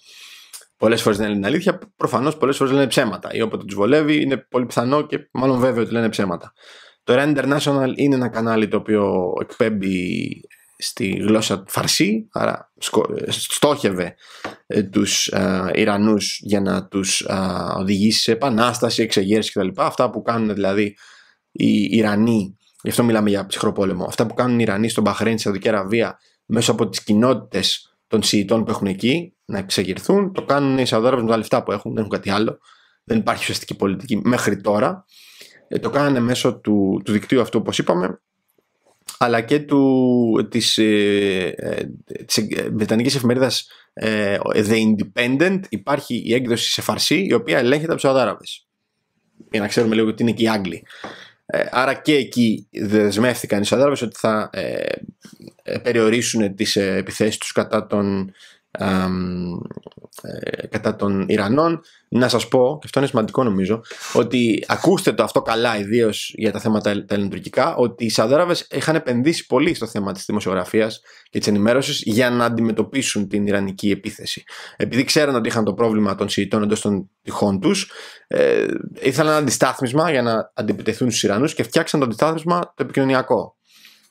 Πολλές φορές δεν λένε αλήθεια, προφανώς πολλές φορές λένε ψέματα. Ή όποτε τους βολεύει, είναι πολύ πιθανό και μάλλον βέβαιο ότι λένε ψέματα. Το Rand International είναι ένα κανάλι το οποίο εκπέμπει στη γλώσσα φαρσί, άρα στόχευε ε, τους α, ε, Ιρανούς για να τους ε, οδηγήσει σε επανάσταση, εξεγέρση κτλ. Αυτά που κάνουν δηλαδή οι Ιρανοί, γι' αυτό μιλάμε για ψυχρό πόλεμο, αυτά που κάνουν οι Ιρανοί στον Παχρέν, στη Σαουδική Αραβία, μέσω από τις κοινότητες των Σιητών που έχουν εκεί, να εξεγερθούν. Το κάνουν οι Σαουδάραβες με τα λεφτά που έχουν, δεν έχουν κάτι άλλο. Δεν υπάρχει ουσιαστική πολιτική μέχρι τώρα. Ε, το κάνανε μέσω του, του δικτύου αυτού, όπως είπαμε, αλλά και του, της, ε, ε, ε εφημερίδας The Independent υπάρχει η έκδοση σε φαρσί η οποία ελέγχεται από τους Αδάραβες για να ξέρουμε λίγο ότι είναι και οι Άγγλοι άρα και εκεί δεσμεύτηκαν οι Αδάραβες ότι θα περιορίσουν τις επιθέσεις τους κατά των ε, κατά των Ιρανών. Να σας πω, και αυτό είναι σημαντικό νομίζω, ότι ακούστε το αυτό καλά, ιδίως για τα θέματα τα ελληνοτουρκικά, ότι οι Σαδράβες είχαν επενδύσει πολύ στο θέμα της δημοσιογραφίας και της ενημέρωσης για να αντιμετωπίσουν την Ιρανική επίθεση. Επειδή ξέραν ότι είχαν το πρόβλημα των Σιητών εντός των τυχών τους, ε, ήθελαν αντιστάθμισμα για να αντιπιτεθούν στους Ιρανούς και φτιάξαν το αντιστάθμισμα το επικοινωνιακό.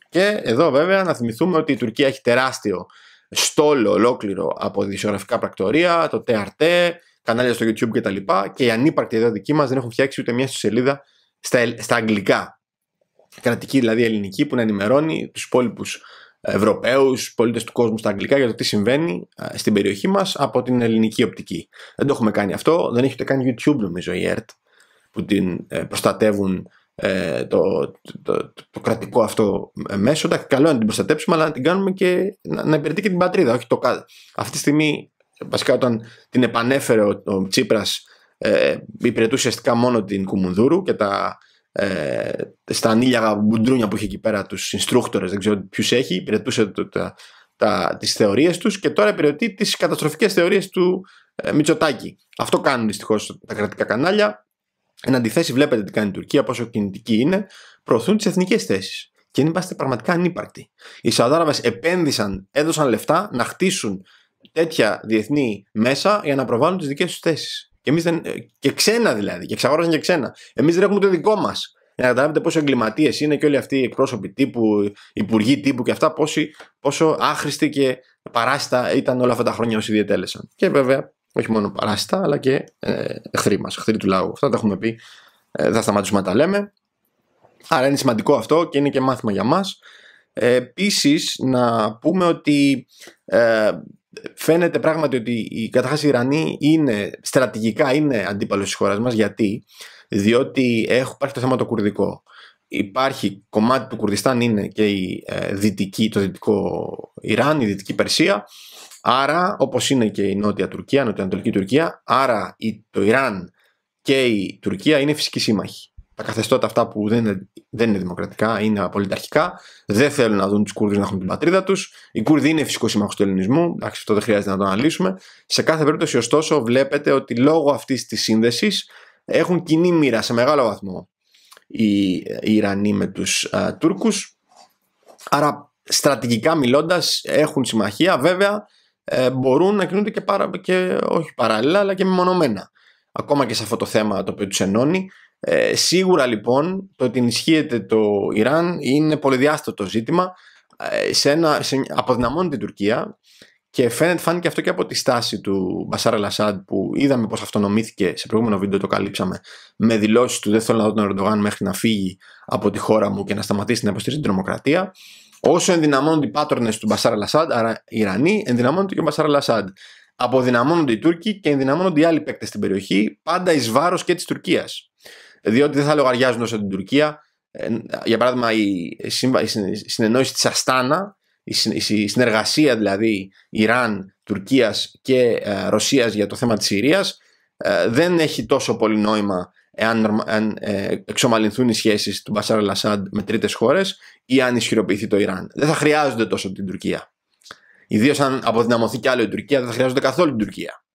Και εδώ βέβαια να θυμηθούμε ότι η Τουρκία έχει τεράστιο στόλο ολόκληρο από δημοσιογραφικά πρακτορία, το TRT, κανάλια στο YouTube κτλ. Και, και οι ανύπαρκτοι εδώ δικοί μας δεν έχουν φτιάξει ούτε μια σελίδα στα, στα αγγλικά. Κρατική δηλαδή ελληνική που να ενημερώνει τους υπόλοιπους Ευρωπαίους, πολίτες του κόσμου στα αγγλικά για το τι συμβαίνει ε, στην περιοχή μας από την ελληνική οπτική. Δεν το έχουμε κάνει αυτό. Δεν έχει ούτε κάνει YouTube νομίζω η ΕΡΤ e που την ε, προστατεύουν ε, το, το, κρατικό αυτό μέσο. Τα, καλό είναι να την προστατέψουμε, αλλά να την κάνουμε και να, να υπηρετεί και την πατρίδα, όχι το Αυτή τη στιγμή, βασικά όταν την επανέφερε ο, ο Τσίπρας, ε, υπηρετούσε ουσιαστικά μόνο την Κουμουνδούρου και τα, ε, στα ανήλια μπουντρούνια που είχε εκεί πέρα τους instructors, δεν ξέρω ποιους έχει, υπηρετούσε το, τα, τα, τις θεωρίες τους και τώρα υπηρετεί τις καταστροφικές θεωρίες του ε, Μητσοτάκη. Αυτό κάνουν δυστυχώς τα κρατικά κανάλια. Εν αντιθέσει, βλέπετε τι κάνει η Τουρκία, πόσο κινητική είναι, προωθούν τις εθνικές θέσεις. Και είμαστε πραγματικά ανύπαρκτοι. Οι Σαουδάραβες επένδυσαν, έδωσαν λεφτά να χτίσουν τέτοια διεθνή μέσα για να προβάλλουν τις δικές τους θέσεις. Και, δεν, ε, και ξένα δηλαδή, και εξαγόρασαν και ξένα. Εμείς δεν έχουμε το δικό μας. Για να καταλάβετε πόσο εγκληματίες είναι και όλοι αυτοί οι εκπρόσωποι τύπου, υπουργοί τύπου και αυτά, πόσο άχρηστοι και παράστα ήταν όλα αυτά τα χρόνια όσοι διετέλεσαν. Και βέβαια όχι μόνο παράστα αλλά και ε, εχθροί μας, εχθροί του λαού. Αυτά τα έχουμε πει, ε, θα σταματήσουμε να τα λέμε. Άρα είναι σημαντικό αυτό και είναι και μάθημα για μας. Ε, Επίσης, να πούμε ότι ε, φαίνεται πράγματι ότι η καταρχά Ιρανοί είναι στρατηγικά είναι αντίπαλος της χώρας μας. Γιατί? Διότι έχω υπάρχει το θέμα το κουρδικό. Υπάρχει κομμάτι του Κουρδιστάν είναι και η, ε, δυτική, το δυτικό Ιράν, η δυτική Περσία Άρα, όπως είναι και η Νότια Τουρκία, η Νοτιοανατολική Τουρκία, άρα το Ιράν και η Τουρκία είναι φυσικοί σύμμαχοι. Τα καθεστώτα αυτά που δεν, δεν είναι δημοκρατικά, είναι απολυταρχικά, δεν θέλουν να δουν τους Κούρδους να έχουν την πατρίδα τους. Οι Κούρδοι είναι φυσικός σύμμαχοι του ελληνισμού, εντάξει, αυτό δεν χρειάζεται να το αναλύσουμε. Σε κάθε περίπτωση, ωστόσο, βλέπετε ότι λόγω αυτής της σύνδεσης έχουν κοινή μοίρα σε μεγάλο βαθμό οι, οι Ιρανοί με τους Τούρκους. Άρα, στρατηγικά μιλώντας, έχουν συμμαχία. Βέβαια, ε, μπορούν να κινούνται και, παρα, και όχι παράλληλα αλλά και μεμονωμένα. Ακόμα και σε αυτό το θέμα το οποίο τους ενώνει. Ε, σίγουρα λοιπόν το ότι ενισχύεται το Ιράν είναι πολυδιάστατο ζήτημα. Ε, σε αποδυναμώνει την Τουρκία και φαίνεται, φάνηκε αυτό και από τη στάση του Μπασάρα Λασάντ που είδαμε πως αυτονομήθηκε, σε προηγούμενο βίντεο το καλύψαμε, με δηλώσεις του δεν θέλω να δω τον Ερντογάν μέχρι να φύγει από τη χώρα μου και να σταματήσει να υποστηρίζει την τρομοκρατία Όσο ενδυναμώνονται οι πάτρονες του Μπασάρα Λασάντ, άρα οι Ιρανοί, ενδυναμώνονται και ο Μπασάρα Λασάντ. Αποδυναμώνονται οι Τούρκοι και ενδυναμώνονται οι άλλοι παίκτες στην περιοχή, πάντα εις βάρος και της Τουρκίας. Διότι δεν θα λογαριάζουν όσο την Τουρκία. Ε, για παράδειγμα, η, συνεννόηση της Αστάνα, η συνεργασία δηλαδή Ιράν, Τουρκίας και ε, Ρωσίας για το θέμα της Συρίας, ε, δεν έχει τόσο πολύ νόημα εάν εξομαλυνθούν οι σχέσεις του Μπασάρ Λασάντ με τρίτες χώρες ή αν ισχυροποιηθεί το Ιράν. Δεν θα χρειάζονται τόσο την Τουρκία. Ιδίως αν αποδυναμωθεί κι άλλο η Τουρκία, δεν θα χρειάζονται καθόλου την Τουρκία.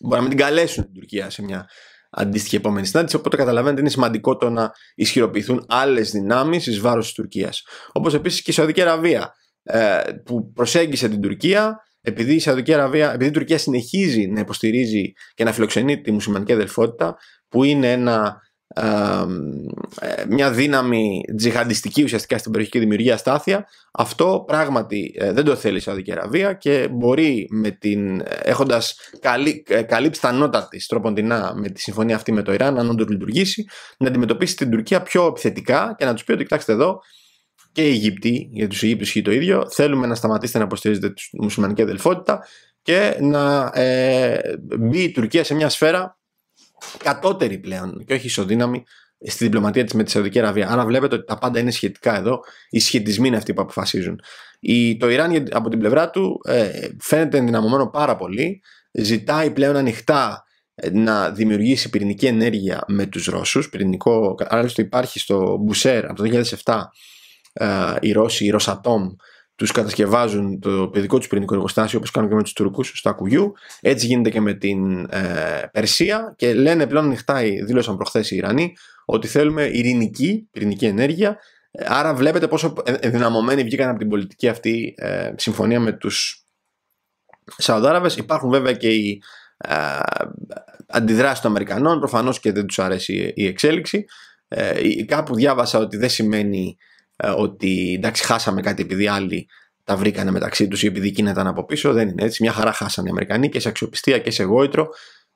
Μπορεί να μην την καλέσουν την Τουρκία σε μια αντίστοιχη επόμενη συνάντηση. Οπότε καταλαβαίνετε είναι σημαντικό το να ισχυροποιηθούν άλλες δυνάμεις εις βάρος της Τουρκίας. Όπως επίσης και η Σαουδική Αραβία ε, που προσέγγισε την Τουρκία επειδή η Αραβία, επειδή η Τουρκία συνεχίζει να υποστηρίζει και να φιλοξενεί τη μουσουλμανική αδελφότητα, που είναι ένα ε, μια δύναμη τζιχαντιστική ουσιαστικά στην περιοχή και δημιουργεί αστάθεια. Αυτό πράγματι ε, δεν το θέλει η Σαουδική Αραβία και μπορεί με την, ε, έχοντας καλή καλύψει με τη συμφωνία αυτή με το Ιράν, αν όντως λειτουργήσει, να αντιμετωπίσει την Τουρκία πιο επιθετικά και να τους πει ότι κοιτάξτε εδώ και οι Αιγύπτιοι, για τους Αιγύπτους ισχύει το ίδιο, θέλουμε να σταματήσετε να υποστηρίζετε τη μουσουλμανική αδελφότητα και να ε, μπει η Τουρκία σε μια σφαίρα κατώτερη πλέον και όχι ισοδύναμη στη διπλωματία της με τη Σαουδική Αραβία. Άρα βλέπετε ότι τα πάντα είναι σχετικά εδώ. Οι σχετισμοί είναι αυτοί που αποφασίζουν. Η, το Ιράν από την πλευρά του ε, φαίνεται ενδυναμωμένο πάρα πολύ. Ζητάει πλέον ανοιχτά ε, να δημιουργήσει πυρηνική ενέργεια με τους Ρώσους. Πυρηνικό, άλλωστε υπάρχει στο Μπουσέρ από το 2007 ε, οι Ρώσοι, οι Ρωσατόμ τους κατασκευάζουν το παιδικό τους πυρηνικό εργοστάσιο, όπως κάνουν και με τους Τούρκου στα Ακουγιού. Έτσι γίνεται και με την ε, Περσία. Και λένε πλέον ανοιχτά, δήλωσαν προχθές οι Ιρανοί, ότι θέλουμε ειρηνική πυρηνική ενέργεια. Ε, άρα βλέπετε πόσο ε, ενδυναμωμένοι βγήκαν από την πολιτική αυτή ε, συμφωνία με τους Σαουδάραβες. Υπάρχουν βέβαια και οι ε, αντιδράσεις των Αμερικανών. Προφανώς και δεν τους αρέσει η εξέλιξη. Ε, κάπου διάβασα ότι δεν σημαίνει ε, ότι εντάξει χάσαμε κάτι επειδή άλλοι τα βρήκανε μεταξύ τους ή επειδή η επειδη εκείνα από πίσω. Δεν είναι έτσι. Μια χαρά χάσανε οι Αμερικανοί και σε αξιοπιστία και σε γόητρο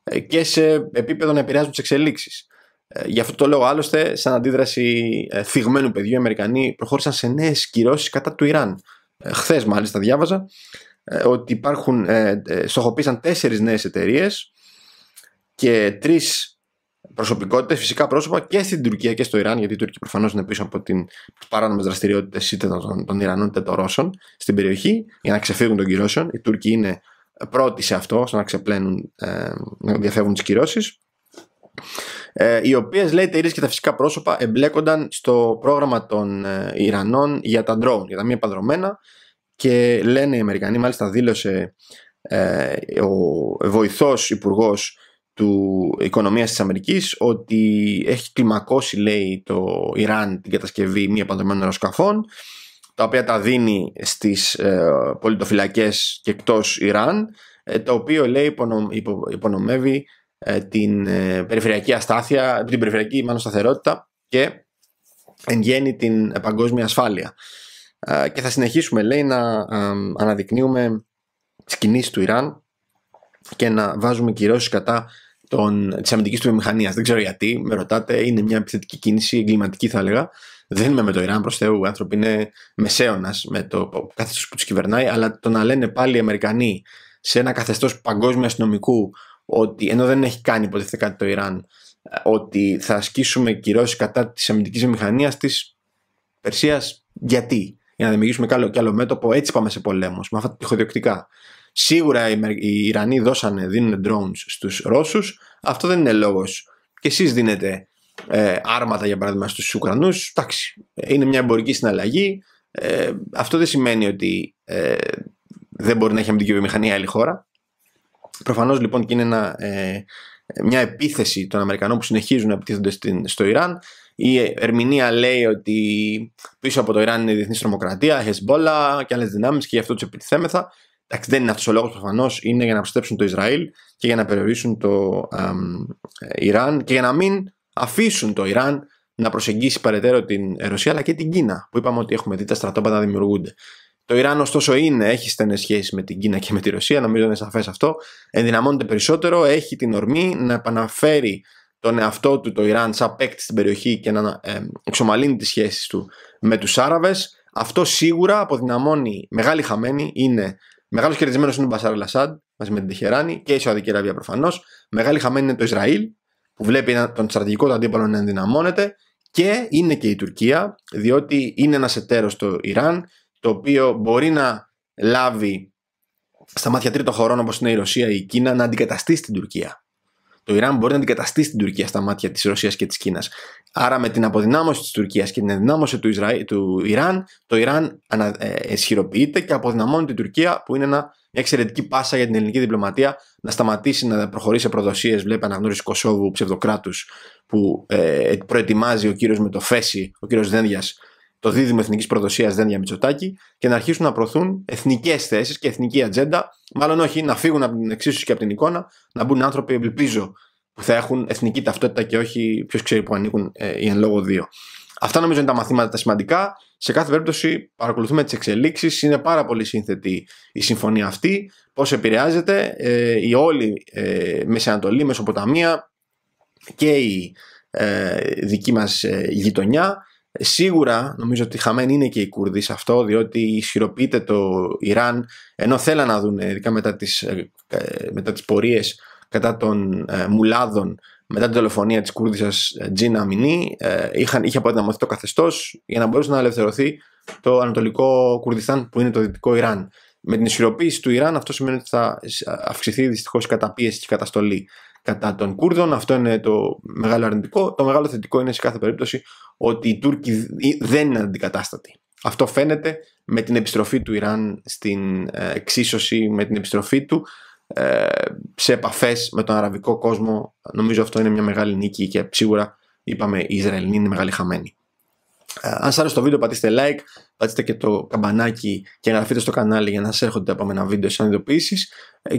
ε, και σε επίπεδο να επηρεάζουν τις εξελίξεις. Ε, γι' αυτό το λόγο άλλωστε, σαν αντίδραση θυγμένου παιδιού, οι Αμερικανοί προχώρησαν σε νέες κυρώσεις κατά του Ιράν. Χθες, μάλιστα, διάβαζα ότι υπάρχουν, στοχοποίησαν τέσσερις νέες εταιρείες και τρεις προσωπικότητες, φυσικά πρόσωπα και στην Τουρκία και στο Ιράν, γιατί οι Τούρκοι προφανώς είναι πίσω από τι παράνομες δραστηριότητες είτε των, των Ιρανών είτε των Ρώσων στην περιοχή για να ξεφύγουν των κυρώσεων. Οι Τούρκοι είναι πρώτοι σε αυτό, στο να ξεπλένουν, ε, να διαφεύγουν τις κυρώσεις. Ε, οι οποίες λέει τα και τα φυσικά πρόσωπα εμπλέκονταν στο πρόγραμμα των ε, Ιρανών για τα ντρόουν, για τα μη επανδρομένα και λένε οι Αμερικανοί, μάλιστα δήλωσε ε, ο βοηθός υπουργός του οικονομίας της Αμερικής ότι έχει κλιμακώσει λέει το Ιράν την κατασκευή μη επανδρομένων αεροσκαφών τα οποία τα δίνει στις ε, πολιτοφυλακές και εκτός Ιράν ε, το οποίο λέει υπονομεύει ε, την ε, περιφερειακή αστάθεια την περιφερειακή μάλλον σταθερότητα και εν γέννη την παγκόσμια ασφάλεια και θα συνεχίσουμε λέει να αναδεικνύουμε τις του Ιράν και να βάζουμε κυρώσεις κατά των, της αμυντικής του μηχανίας. Δεν ξέρω γιατί, με ρωτάτε, είναι μια επιθετική κίνηση, εγκληματική θα έλεγα. Δεν είμαι με το Ιράν προς Θεού. Οι άνθρωποι είναι μεσαίωνας με το καθεστώς που τους κυβερνάει, αλλά το να λένε πάλι οι Αμερικανοί σε ένα καθεστώς παγκόσμιο αστυνομικού ότι ενώ δεν έχει κάνει ποτέ κάτι το Ιράν, ότι θα ασκήσουμε κυρώσεις κατά της αμυντικής βιομηχανίας της Περσίας, γιατί. Για να δημιουργήσουμε κι άλλο, κι άλλο μέτωπο, έτσι πάμε σε πολέμους, με αυτά τα τυχοδιοκτικά. Σίγουρα οι, Ιρανοί δώσανε, δίνουν drones στους Ρώσους. Αυτό δεν είναι λόγος. Και εσείς δίνετε ε, άρματα για παράδειγμα στους Ουκρανούς. Εντάξει, είναι μια εμπορική συναλλαγή. Ε, αυτό δεν σημαίνει ότι ε, δεν μπορεί να έχει αμυντική βιομηχανία άλλη χώρα. Προφανώς λοιπόν και είναι ένα, ε, μια επίθεση των Αμερικανών που συνεχίζουν να επιτίθενται στο Ιράν. Η ερμηνεία λέει ότι πίσω από το Ιράν είναι η διεθνής τρομοκρατία, Χεσμπόλα και άλλες δυνάμεις και γι' αυτό τους επιτιθέμεθα. Εντάξει, δεν είναι αυτός ο λόγος προφανώς, είναι για να προστατέψουν το Ισραήλ και για να περιορίσουν το ε, Ιράν και για να μην αφήσουν το Ιράν να προσεγγίσει παρετέρω την Ρωσία αλλά και την Κίνα, που είπαμε ότι έχουμε δει τα στρατόπεδα δημιουργούνται. Το Ιράν, ωστόσο, είναι, έχει στενές σχέσεις με την Κίνα και με τη Ρωσία, νομίζω είναι σαφές αυτό. Ενδυναμώνεται περισσότερο, έχει την ορμή να επαναφέρει τον εαυτό του το Ιράν σαν παίκτη στην περιοχή και να εξομαλύνει τις σχέσεις του με τους άραβες. Αυτό σίγουρα αποδυναμώνει μεγάλη χαμένη είναι Μεγάλος κερδισμένος είναι ο Μπασάρ Λασάντ μαζί με την Τεχεράνη και η Σαουδική Αραβία προφανώς. Μεγάλη χαμένη είναι το Ισραήλ που βλέπει τον στρατηγικό του αντίπαλο να ενδυναμώνεται και είναι και η Τουρκία διότι είναι ένας εταίρος το Ιράν το οποίο μπορεί να λάβει στα μάτια τρίτων χωρών όπως είναι η Ρωσία ή η Κίνα να αντικαταστήσει την Τουρκία. Το Ιράν μπορεί να αντικαταστήσει την Τουρκία στα μάτια της Ρωσίας και της Κίνας. Άρα, με την αποδυνάμωση της Τουρκίας και την ενδυνάμωση του, του Ιράν, το Ιράν ανα, ισχυροποιείται ε, και αποδυναμώνει την Τουρκία, που είναι ένα, μια εξαιρετική πάσα για την ελληνική διπλωματία να σταματήσει να προχωρήσει σε προδοσίες. Βλέπει αναγνώριση Κωσόβου ψευδοκράτους που ε, προετοιμάζει ο κύριος Μετοφέση, ο κύριος Δένδιας, το δίδυμο εθνικής προδοσία δεν για Μητσοτάκη και να αρχίσουν να προωθούν εθνικές θέσεις και εθνική ατζέντα. Μάλλον όχι, να φύγουν από την εξίσωση και από την εικόνα, να μπουν άνθρωποι, ελπίζω, που θα έχουν εθνική ταυτότητα και όχι ποιος ξέρει που ανήκουν ε, οι εν λόγω δύο. Αυτά νομίζω είναι τα μαθήματα τα σημαντικά. Σε κάθε περίπτωση παρακολουθούμε τις εξελίξεις. Είναι πάρα πολύ σύνθετη η συμφωνία αυτή. Πώς επηρεάζεται ε, η όλη ε, Μεσανατολή, Μεσοποταμία και η ε, δική μας ε, γειτονιά. Σίγουρα νομίζω ότι χαμένοι είναι και οι Κούρδοι σε αυτό, διότι ισχυροποιείται το Ιράν, ενώ θέλαν να δουν, ειδικά μετά τις, ε, ε, μετά τις πορείες κατά των ε, Μουλάδων, μετά την τηλεφωνία της Κούρδισσας ε, Τζίνα Μινή, είχαν, είχε αποδυναμωθεί το καθεστώς για να μπορούσε να ελευθερωθεί το Ανατολικό Κουρδιστάν που είναι το Δυτικό Ιράν. Με την ισχυροποίηση του Ιράν αυτό σημαίνει ότι θα αυξηθεί δυστυχώς η καταπίεση και η καταστολή κατά των Κούρδων. Αυτό είναι το μεγάλο αρνητικό. Το μεγάλο θετικό είναι σε κάθε περίπτωση ότι οι Τούρκοι δεν είναι αντικατάστατοι. Αυτό φαίνεται με την επιστροφή του Ιράν στην ε, εξίσωση, με την επιστροφή του ε, σε επαφές με τον αραβικό κόσμο. Νομίζω αυτό είναι μια μεγάλη νίκη και σίγουρα είπαμε οι Ισραηλοί είναι μεγάλη χαμένη. Ε, αν σας άρεσε το βίντεο πατήστε like, πατήστε και το καμπανάκι και εγγραφείτε στο κανάλι για να σας έρχονται τα επόμενα βίντεο σαν ειδοποιήσεις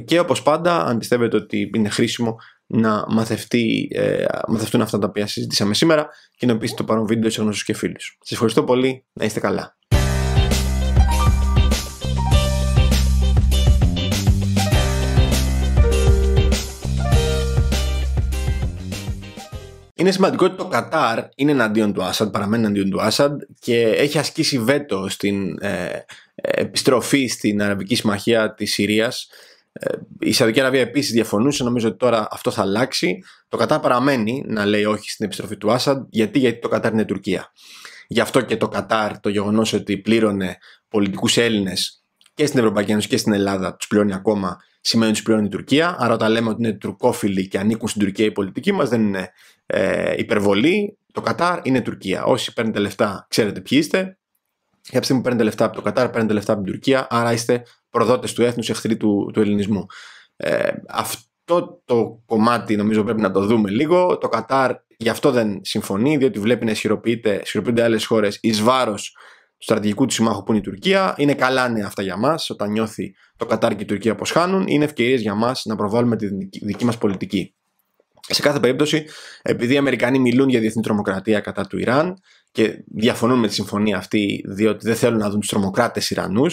και όπως πάντα αν πιστεύετε ότι είναι χρήσιμο να μαθευτεί, ε, μαθευτούν αυτά τα οποία συζητήσαμε σήμερα και να πείσετε το παρόν βίντεο σε γνωστούς και φίλους. Σας ευχαριστώ πολύ, να είστε καλά. Είναι σημαντικό ότι το Κατάρ είναι εναντίον του Άσαντ, παραμένει εναντίον του Άσαντ και έχει ασκήσει βέτο στην ε, ε, επιστροφή στην Αραβική Συμμαχία της Συρίας ε, η Σαουδική Αραβία επίσης διαφωνούσε. Νομίζω ότι τώρα αυτό θα αλλάξει. Το Κατάρ παραμένει να λέει όχι στην επιστροφή του Άσαντ. Γιατί, γιατί το Κατάρ είναι Τουρκία. Γι' αυτό και το Κατάρ, το γεγονός ότι πλήρωνε πολιτικούς Έλληνες και στην Ευρωπαϊκή Ένωση και στην Ελλάδα, τους πληρώνει ακόμα, σημαίνει ότι τους πληρώνει η Τουρκία. Άρα, όταν λέμε ότι είναι τουρκόφιλοι και ανήκουν στην Τουρκία η πολιτική μας, δεν είναι ε, υπερβολή. Το Κατάρ είναι Τουρκία. Όσοι παίρνετε λεφτά, ξέρετε ποιοι είστε. Για παίρνετε λεφτά από το Κατάρ, παίρνετε λεφτά από την Τουρκία, άρα είστε προδότες του έθνους, εχθροί του, του ελληνισμού. Ε, αυτό το κομμάτι νομίζω πρέπει να το δούμε λίγο. Το Κατάρ γι' αυτό δεν συμφωνεί, διότι βλέπει να ισχυροποιούνται άλλες χώρες εις βάρος του στρατηγικού του συμμάχου που είναι η Τουρκία. Είναι καλά νέα αυτά για μας, όταν νιώθει το Κατάρ και η Τουρκία πως χάνουν. Είναι ευκαιρίες για μας να προβάλλουμε τη δική μας πολιτική. Σε κάθε περίπτωση, επειδή οι Αμερικανοί μιλούν για διεθνή τρομοκρατία κατά του Ιράν και διαφωνούν με τη συμφωνία αυτή, διότι δεν θέλουν να δουν τους τρομοκράτες Ιρανούς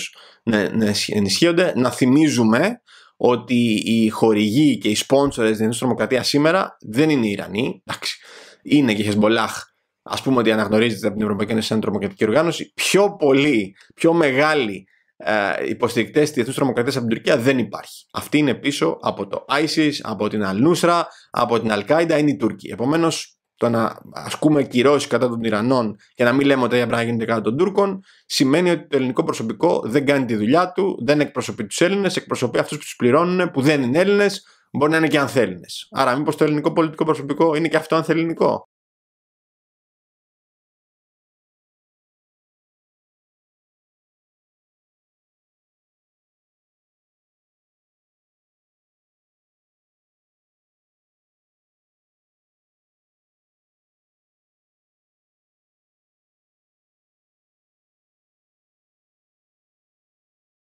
να, ενισχύονται, να θυμίζουμε ότι οι χορηγοί και οι σπόνσορες της Διεθνή Τρομοκρατίας σήμερα δεν είναι οι Ιρανοί. Εντάξει, είναι και η Χεσμολάχ, ας πούμε ότι αναγνωρίζεται από την Ευρωπαϊκή Ένωση σαν τρομοκρατική οργάνωση. Πιο πολύ, πιο μεγάλη ε, υποστηρικτές της διεθνούς τρομοκρατίας από την Τουρκία δεν υπάρχει. Αυτή είναι πίσω από το ISIS, από την Αλνούσρα, από την Αλκάιντα, είναι οι Τούρκοι. Επομένως, το να ασκούμε κυρώσεις κατά των τυραννών και να μην λέμε ότι τα πράγματα γίνονται κατά των Τούρκων, σημαίνει ότι το ελληνικό προσωπικό δεν κάνει τη δουλειά του, δεν εκπροσωπεί τους Έλληνες, εκπροσωπεί αυτούς που τους πληρώνουν, που δεν είναι Έλληνες, μπορεί να είναι και ανθέλληνε. Άρα, μήπως το ελληνικό πολιτικό προσωπικό είναι και αυτό ανθεληνικό.